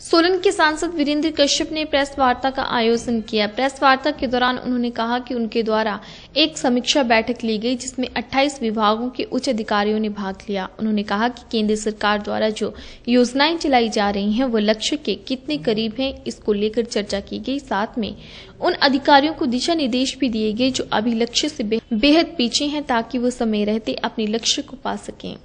सोलन के सांसद वीरेंद्र कश्यप ने प्रेस वार्ता का आयोजन किया प्रेस वार्ता के दौरान उन्होंने कहा कि उनके द्वारा एक समीक्षा बैठक ली गई जिसमें 28 विभागों के उच्च अधिकारियों ने भाग लिया उन्होंने कहा कि केंद्र सरकार द्वारा जो योजनाएं चलाई जा रही हैं वो लक्ष्य के कितने करीब हैं इसको लेकर चर्चा की गई साथ में उन अधिकारियों को दिशा निर्देश भी दिए गए जो अभी लक्ष्य से बेहद पीछे हैं ताकि वो समय रहते अपने लक्ष्य को पा सकें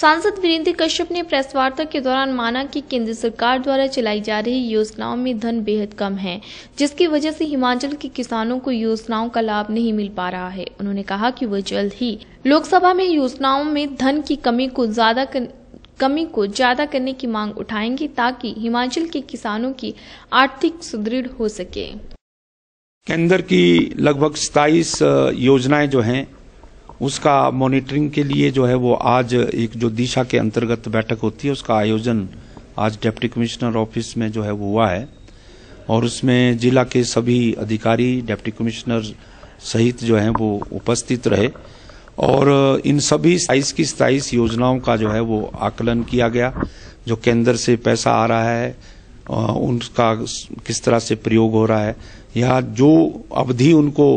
सांसद वीरेंद्र कश्यप ने प्रेस वार्ता के दौरान माना कि केंद्र सरकार द्वारा चलाई जा रही योजनाओं में धन बेहद कम है जिसकी वजह से हिमाचल के किसानों को योजनाओं का लाभ नहीं मिल पा रहा है उन्होंने कहा कि वह जल्द ही लोकसभा में योजनाओं में धन की कमी को ज्यादा कर... कमी को ज्यादा करने की मांग उठाएंगे ताकि हिमाचल के किसानों की आर्थिक सुदृढ़ हो सके केंद्र की लगभग सताईस योजनाएं जो हैं उसका मॉनिटरिंग के लिए जो है वो आज एक जो दिशा के अंतर्गत बैठक होती है उसका आयोजन आज डिप्टी कमिश्नर ऑफिस में जो है वो हुआ है और उसमें जिला के सभी अधिकारी डिप्टी कमिश्नर सहित जो है वो उपस्थित रहे और इन सभी साइज की सताईस योजनाओं का जो है वो आकलन किया गया जो केंद्र से पैसा आ रहा है उनका किस तरह से प्रयोग हो रहा है या जो अवधि उनको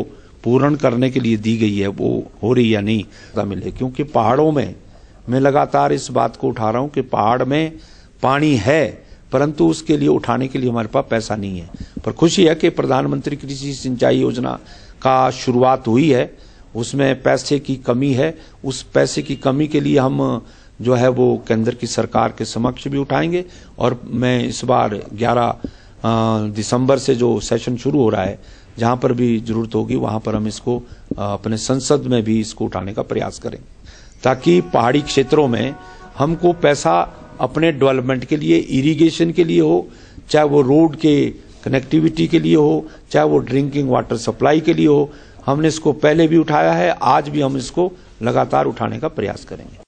पूर्ण करने के लिए दी गई है वो हो रही या नहीं मिले क्योंकि पहाड़ों में मैं लगातार इस बात को उठा रहा हूं कि पहाड़ में पानी है परंतु उसके लिए उठाने के लिए हमारे पास पैसा नहीं है पर खुशी है कि प्रधानमंत्री कृषि सिंचाई योजना का शुरुआत हुई है उसमें पैसे की कमी है उस पैसे की कमी के लिए हम जो है वो केंद्र की सरकार के समक्ष भी उठाएंगे और मैं इस बार 11 दिसंबर से जो सेशन शुरू हो रहा है जहां पर भी जरूरत होगी वहां पर हम इसको अपने संसद में भी इसको उठाने का प्रयास करें ताकि पहाड़ी क्षेत्रों में हमको पैसा अपने डेवलपमेंट के लिए इरिगेशन के लिए हो चाहे वो रोड के कनेक्टिविटी के लिए हो चाहे वो ड्रिंकिंग वाटर सप्लाई के लिए हो हमने इसको पहले भी उठाया है आज भी हम इसको लगातार उठाने का प्रयास करेंगे